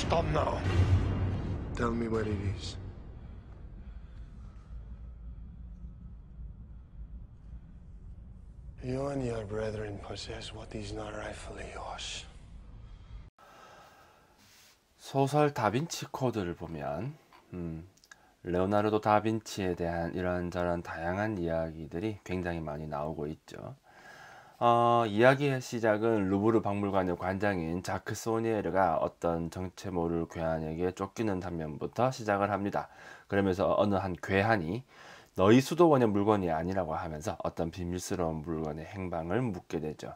Stop now. Tell me where it is. You and your brethren possess what is not rightfully yours. 소설 다빈치 코드를 보면 음, 레오나르도 다빈치에 대한 이런저런 다양한 이야기들이 굉장히 많이 나오고 있죠. 어, 이야기의 시작은 루브르 박물관의 관장인 자크 소니에르가 어떤 정체 모를 괴한에게 쫓기는 단면부터 시작을 합니다. 그러면서 어느 한 괴한이 너희 수도원의 물건이 아니라고 하면서 어떤 비밀스러운 물건의 행방을 묻게 되죠.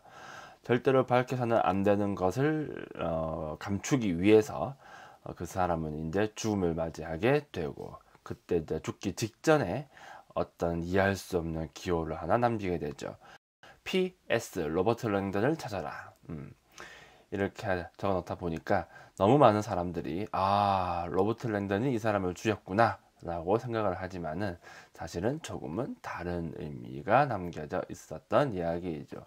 절대로 밝혀서는 안 되는 것을 어, 감추기 위해서 어, 그 사람은 이제 죽음을 맞이하게 되고 그때 이제 죽기 직전에 어떤 이해할 수 없는 기호를 하나 남기게 되죠. P.S. 로버트 랭던을 찾아라. 음, 이렇게 적어놓다 보니까 너무 많은 사람들이 아 로버트 랭던이 이 사람을 죽였구나 라고 생각을 하지만은 사실은 조금은 다른 의미가 남겨져 있었던 이야기이죠.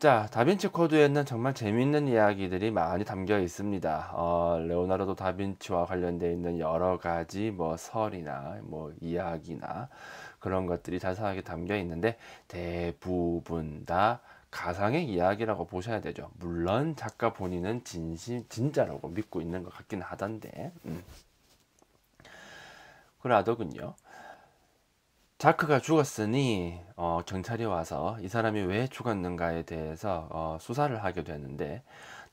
자, 다빈치 코드에는 정말 재미있는 이야기들이 많이 담겨 있습니다. 어, 레오나르도 다빈치와 관련되어 있는 여러 가지 뭐 설이나 뭐 이야기나 그런 것들이 자세하게 담겨 있는데 대부분 다 가상의 이야기라고 보셔야 되죠. 물론 작가 본인은 진심 진짜라고 믿고 있는 것 같긴 하던데. 음. 그러더군요. 자크가 죽었으니 어, 경찰이 와서 이 사람이 왜 죽었는가에 대해서 어, 수사를 하게 되는데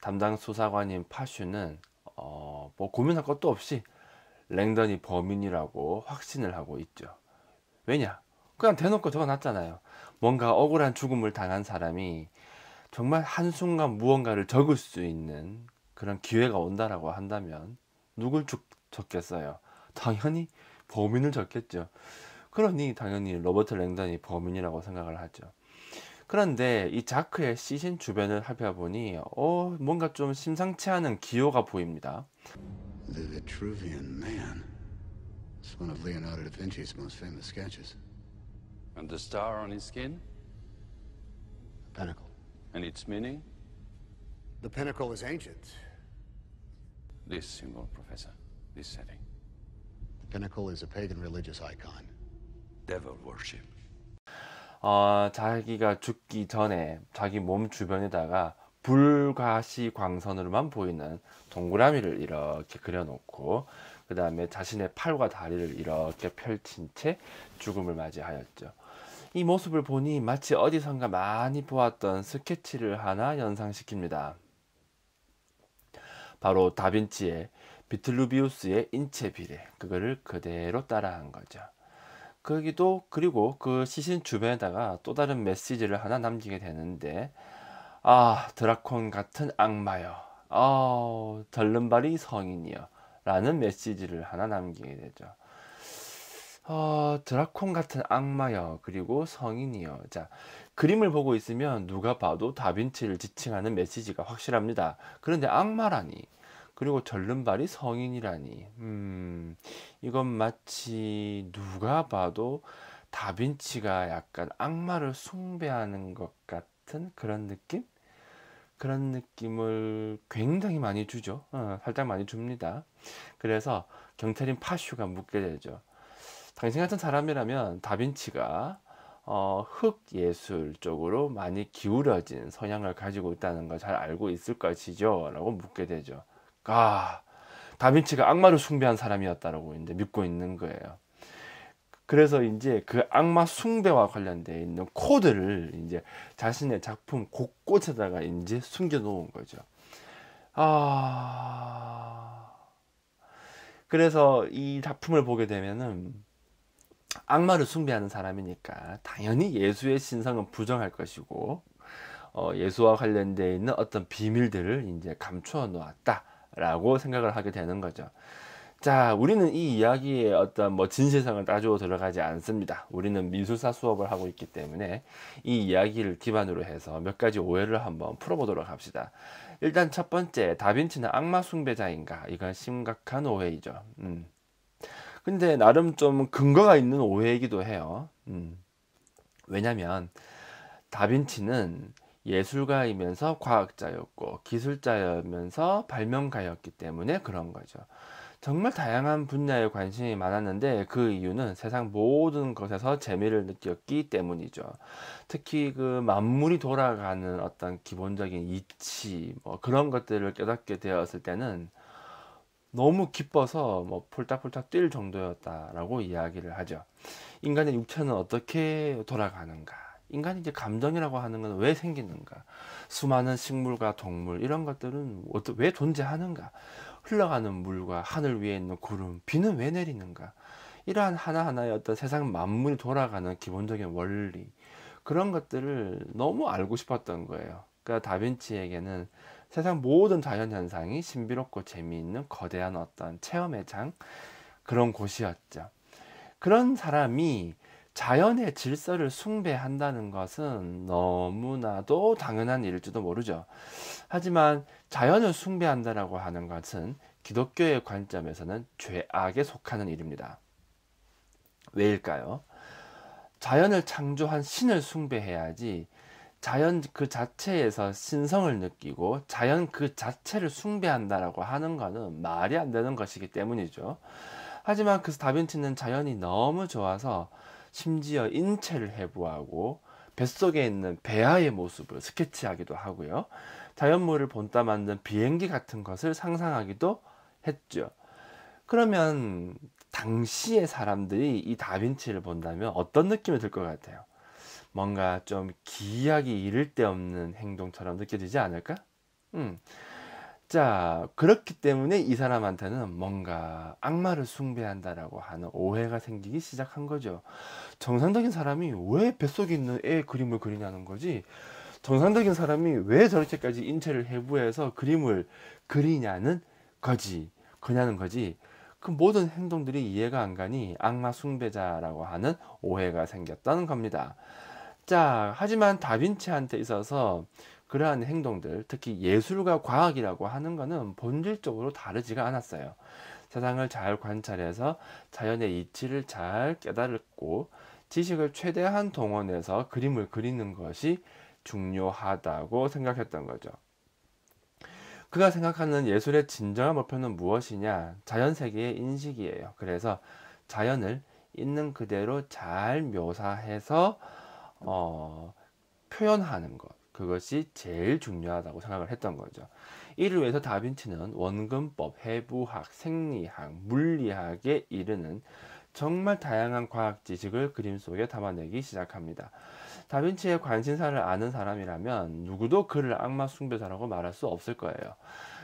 담당 수사관인 파슈는 어, 뭐 고민할 것도 없이 랭던이 범인이라고 확신을 하고 있죠. 왜냐? 그냥 대놓고 적어놨잖아요. 뭔가 억울한 죽음을 당한 사람이 정말 한순간 무언가를 적을 수 있는 그런 기회가 온다라고 한다면 누굴 죽, 적겠어요? 당연히 범인을 적겠죠. 그러니 당연히 로버트 랭던이 범인이라고 생각을 하죠. 그런데 이 자크의 시신 주변을 살펴보니 어 뭔가 좀 심상치 않은 기호가 보입니다. The t r u It's one of Leonardo da Vinci's most famous sketches. And the star on his skin? The pinnacle. And its meaning? The pinnacle is ancient. This symbol, Professor. This setting. The pinnacle is a pagan religious icon. Devil worship. 어, 자기가 죽기 전에 자기 몸 주변에다가 불가시 광선으로만 보이는 동그라미를 이렇게 그려놓고 그 다음에 자신의 팔과 다리를 이렇게 펼친 채 죽음을 맞이하였죠. 이 모습을 보니 마치 어디선가 많이 보았던 스케치를 하나 연상시킵니다. 바로 다빈치의 비틀루비우스의 인체 비례 그거를 그대로 따라한 거죠. 거기도 그리고 그 시신 주변에다가 또 다른 메시지를 하나 남기게 되는데 아 드라콘 같은 악마여 아 덜른발이 성인이여 라는 메시지를 하나 남기게 되죠. 어, 드라콘 같은 악마여 그리고 성인이여 자 그림을 보고 있으면 누가 봐도 다빈치를 지칭하는 메시지가 확실합니다. 그런데 악마라니 그리고 절름발이 성인이라니 음 이건 마치 누가 봐도 다빈치가 약간 악마를 숭배하는 것 같은 그런 느낌? 그런 느낌을 굉장히 많이 주죠. 어, 살짝 많이 줍니다. 그래서 경찰인 파슈가 묻게 되죠. 당신 같은 사람이라면 다빈치가 어, 흑 예술 쪽으로 많이 기울어진 성향을 가지고 있다는 걸 잘 알고 있을 것이죠. 라고 묻게 되죠. 아, 다빈치가 악마를 숭배한 사람이었다라고 이제 믿고 있는 거예요. 그래서 이제 그 악마 숭배와 관련돼 있는 코드를 이제 자신의 작품 곳곳에다가 이제 숨겨놓은 거죠. 아. 그래서 이 작품을 보게 되면은 악마를 숭배하는 사람이니까 당연히 예수의 신성은 부정할 것이고 어, 예수와 관련돼 있는 어떤 비밀들을 이제 감추어 놓았다라고 생각을 하게 되는 거죠. 자, 우리는 이 이야기의 어떤 뭐 진실상을 따져 들어가지 않습니다. 우리는 미술사 수업을 하고 있기 때문에 이 이야기를 기반으로 해서 몇 가지 오해를 한번 풀어보도록 합시다. 일단 첫 번째, 다빈치는 악마 숭배자인가? 이건 심각한 오해이죠. 음. 근데 나름 좀 근거가 있는 오해이기도 해요. 음. 왜냐면 다빈치는 예술가이면서 과학자였고 기술자이면서 발명가였기 때문에 그런 거죠. 정말 다양한 분야에 관심이 많았는데 그 이유는 세상 모든 것에서 재미를 느꼈기 때문이죠. 특히 그 만물이 돌아가는 어떤 기본적인 이치 뭐 그런 것들을 깨닫게 되었을 때는 너무 기뻐서 뭐 폴딱폴딱 뛸 정도였다라고 이야기를 하죠. 인간의 육체는 어떻게 돌아가는가? 인간이 이제 감정이라고 하는 건 왜 생기는가? 수많은 식물과 동물 이런 것들은 왜 존재하는가? 흘러가는 물과 하늘 위에 있는 구름, 비는 왜 내리는가? 이러한 하나하나의 어떤 세상 만물이 돌아가는 기본적인 원리, 그런 것들을 너무 알고 싶었던 거예요. 그러니까 다빈치에게는 세상 모든 자연 현상이 신비롭고 재미있는 거대한 어떤 체험의 장, 그런 곳이었죠. 그런 사람이 자연의 질서를 숭배한다는 것은 너무나도 당연한 일일지도 모르죠. 하지만 자연을 숭배한다라고 하는 것은 기독교의 관점에서는 죄악에 속하는 일입니다. 왜일까요? 자연을 창조한 신을 숭배해야지 자연 그 자체에서 신성을 느끼고 자연 그 자체를 숭배한다라고 하는 것은 말이 안 되는 것이기 때문이죠. 하지만 그 다빈치는 자연이 너무 좋아서 심지어 인체를 해부하고 뱃속에 있는 배아의 모습을 스케치하기도 하고요. 자연물을 본따 만든 비행기 같은 것을 상상하기도 했죠. 그러면 당시의 사람들이 이 다빈치를 본다면 어떤 느낌이 들 것 같아요? 뭔가 좀 기이하기 이를 데 없는 행동처럼 느껴지지 않을까? 음. 자, 그렇기 때문에 이 사람한테는 뭔가 악마를 숭배한다라고 하는 오해가 생기기 시작한 거죠. 정상적인 사람이 왜 뱃속에 있는 애 그림을 그리냐는 거지. 정상적인 사람이 왜 저렇게까지 인체를 해부해서 그림을 그리냐는 거지. 그냐는 거지. 그 모든 행동들이 이해가 안 가니 악마 숭배자라고 하는 오해가 생겼다는 겁니다. 자, 하지만 다빈치한테 있어서 그러한 행동들, 특히 예술과 과학이라고 하는 것은 본질적으로 다르지가 않았어요. 세상을 잘 관찰해서 자연의 이치를 잘 깨달았고 지식을 최대한 동원해서 그림을 그리는 것이 중요하다고 생각했던 거죠. 그가 생각하는 예술의 진정한 목표는 무엇이냐? 자연 세계의 인식이에요. 그래서 자연을 있는 그대로 잘 묘사해서 어, 표현하는 것. 그것이 제일 중요하다고 생각을 했던 거죠. 이를 위해서 다빈치는 원근법, 해부학, 생리학, 물리학에 이르는 정말 다양한 과학 지식을 그림 속에 담아내기 시작합니다. 다빈치의 관심사를 아는 사람이라면 누구도 그를 악마 숭배자라고 말할 수 없을 거예요.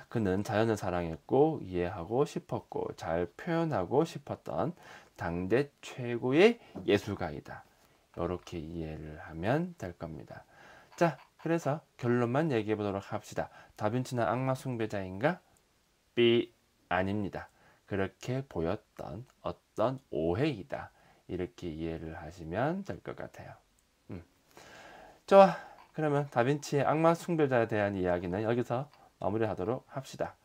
그는 자연을 사랑했고 이해하고 싶었고 잘 표현하고 싶었던 당대 최고의 예술가이다. 이렇게 이해를 하면 될 겁니다. 자, 그래서 결론만 얘기해 보도록 합시다. 다빈치는 악마 숭배자인가? B 아닙니다. 그렇게 보였던 어떤 오해이다. 이렇게 이해를 하시면 될 것 같아요. 음. 좋아. 그러면 다빈치의 악마 숭배자에 대한 이야기는 여기서 마무리하도록 합시다.